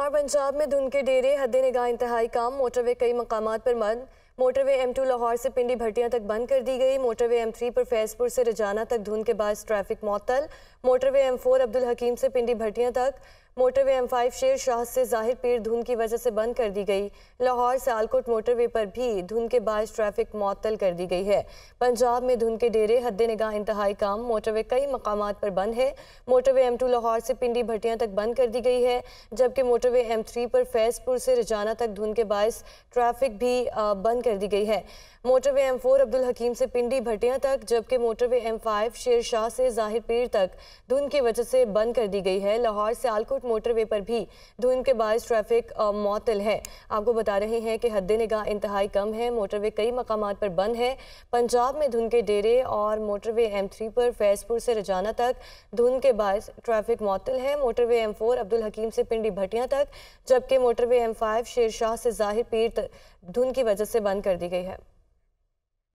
और पंजाब में धुंध के डेरे हद निगाह इंतहाई काम मोटरवे कई मकाम पर बंद मोटरवे एम टू लाहौर से पिंडी भट्टिया तक बंद कर दी गई मोटरवे एम थ्री पर फैजपुर से रजाना तक धुंध के बाद ट्रैफिक मअतल motorway M four Abdul Hakim से पिंडी भट्टिया तक मोटरवे एम फाइव शेर शाह से जाहिर पीर धुंध की वजह से बंद कर दी गई लाहौर आलकोट मोटरवे पर भी धुंध के बायस ट्रैफिक मअतल कर दी गई है पंजाब में धुंध के डेरे हद नगाह इंतहाई काम मोटरवे कई मकाम पर बंद है मोटरवे एम टू लाहौर से पिंडी भटिया तक बंद कर दी गई है जबकि मोटरवे एम थ्री पर फैजपुर से रजाना तक धुंध के बायस ट्रैफिक भी बंद कर दी गई है motorway M four Abdul Hakim से पिंडी भटिया तक जबकि मोटरवे एम फाइव शेर शाह से जाहिर पीर तक धुंध की वजह से बंद कर दी गई है लाहौर से आलकोट राजपूत मोटरवे पर भी धुंध के बायस ट्रैफिक मौतल है आपको बता रहे हैं कि हद निगाह इंतहाई कम है मोटरवे कई मकाम पर बंद है पंजाब में धुंध के डेरे और मोटरवे एम थ्री पर फैजपुर से रजाना तक धुंध के बायस ट्रैफिक मौतल है motorway M four Abdul Hakim से पिंडी भटिया तक जबकि मोटरवे एम फाइव शेरशाह से जाहिर पीर धुंध की वजह से बंद कर दी गई है